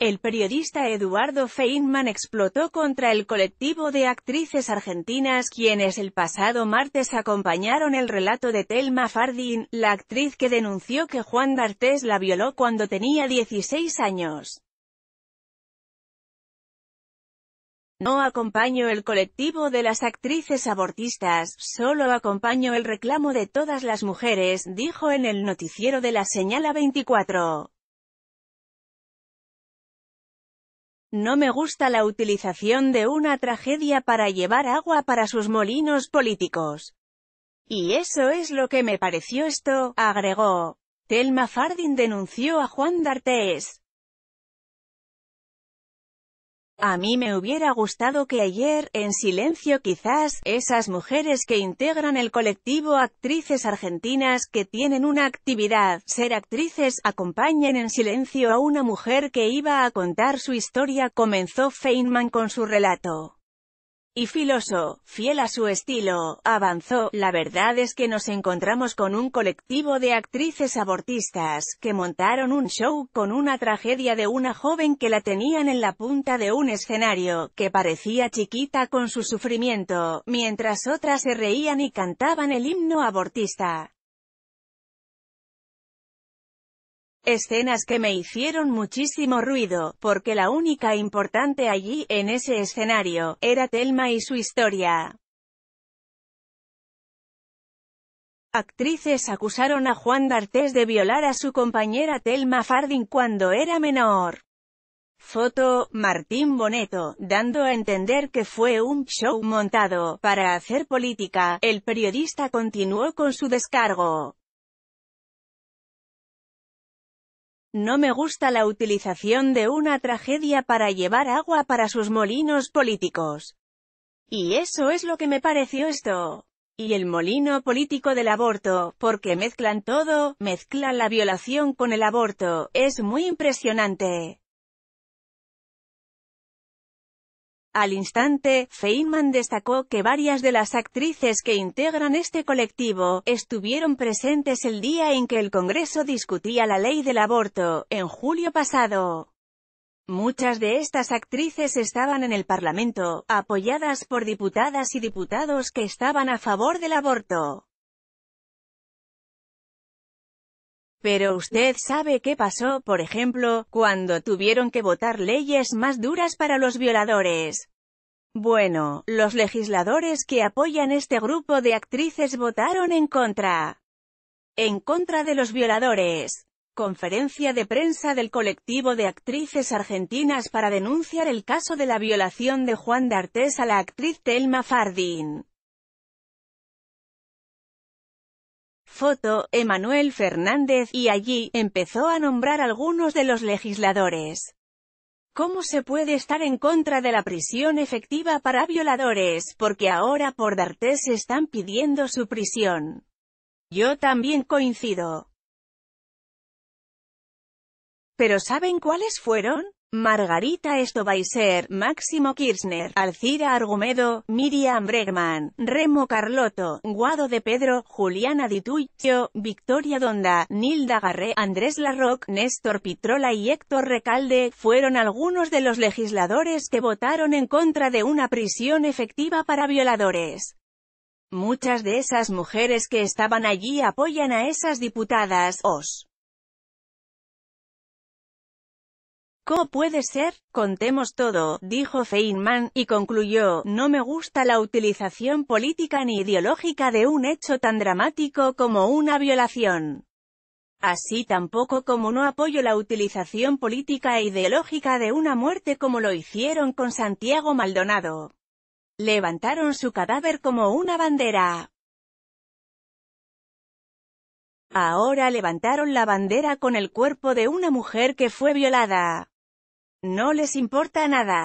El periodista Eduardo Feynman explotó contra el colectivo de actrices argentinas quienes el pasado martes acompañaron el relato de Telma Fardin, la actriz que denunció que Juan D'Artes la violó cuando tenía 16 años. No acompaño el colectivo de las actrices abortistas, solo acompaño el reclamo de todas las mujeres, dijo en el noticiero de la señala 24. No me gusta la utilización de una tragedia para llevar agua para sus molinos políticos. Y eso es lo que me pareció esto, agregó. Telma Fardin denunció a Juan D'Artés. A mí me hubiera gustado que ayer, en silencio quizás, esas mujeres que integran el colectivo Actrices Argentinas que tienen una actividad, ser actrices, acompañen en silencio a una mujer que iba a contar su historia, comenzó Feynman con su relato y filoso, fiel a su estilo, avanzó. La verdad es que nos encontramos con un colectivo de actrices abortistas, que montaron un show con una tragedia de una joven que la tenían en la punta de un escenario, que parecía chiquita con su sufrimiento, mientras otras se reían y cantaban el himno abortista. Escenas que me hicieron muchísimo ruido, porque la única importante allí, en ese escenario, era Telma y su historia. Actrices acusaron a Juan D'Artes de violar a su compañera Telma Fardin cuando era menor. Foto, Martín Boneto, dando a entender que fue un show montado, para hacer política, el periodista continuó con su descargo. No me gusta la utilización de una tragedia para llevar agua para sus molinos políticos. Y eso es lo que me pareció esto. Y el molino político del aborto, porque mezclan todo, mezclan la violación con el aborto, es muy impresionante. Al instante, Feynman destacó que varias de las actrices que integran este colectivo, estuvieron presentes el día en que el Congreso discutía la ley del aborto, en julio pasado. Muchas de estas actrices estaban en el Parlamento, apoyadas por diputadas y diputados que estaban a favor del aborto. Pero usted sabe qué pasó, por ejemplo, cuando tuvieron que votar leyes más duras para los violadores. Bueno, los legisladores que apoyan este grupo de actrices votaron en contra. En contra de los violadores. Conferencia de prensa del colectivo de actrices argentinas para denunciar el caso de la violación de Juan de D'Artes a la actriz Telma Fardín. Foto, Emanuel Fernández, y allí, empezó a nombrar algunos de los legisladores. ¿Cómo se puede estar en contra de la prisión efectiva para violadores? Porque ahora por D'Artes están pidiendo su prisión. Yo también coincido. ¿Pero saben cuáles fueron? Margarita Estobaiser, Máximo Kirchner, Alcira Argumedo, Miriam Bregman, Remo Carlotto, Guado de Pedro, Juliana Di Victoria Donda, Nilda Garré, Andrés Larroque, Néstor Pitrola y Héctor Recalde, fueron algunos de los legisladores que votaron en contra de una prisión efectiva para violadores. Muchas de esas mujeres que estaban allí apoyan a esas diputadas, os. ¿Cómo puede ser? Contemos todo, dijo Feynman, y concluyó, no me gusta la utilización política ni ideológica de un hecho tan dramático como una violación. Así tampoco como no apoyo la utilización política e ideológica de una muerte como lo hicieron con Santiago Maldonado. Levantaron su cadáver como una bandera. Ahora levantaron la bandera con el cuerpo de una mujer que fue violada. No les importa nada.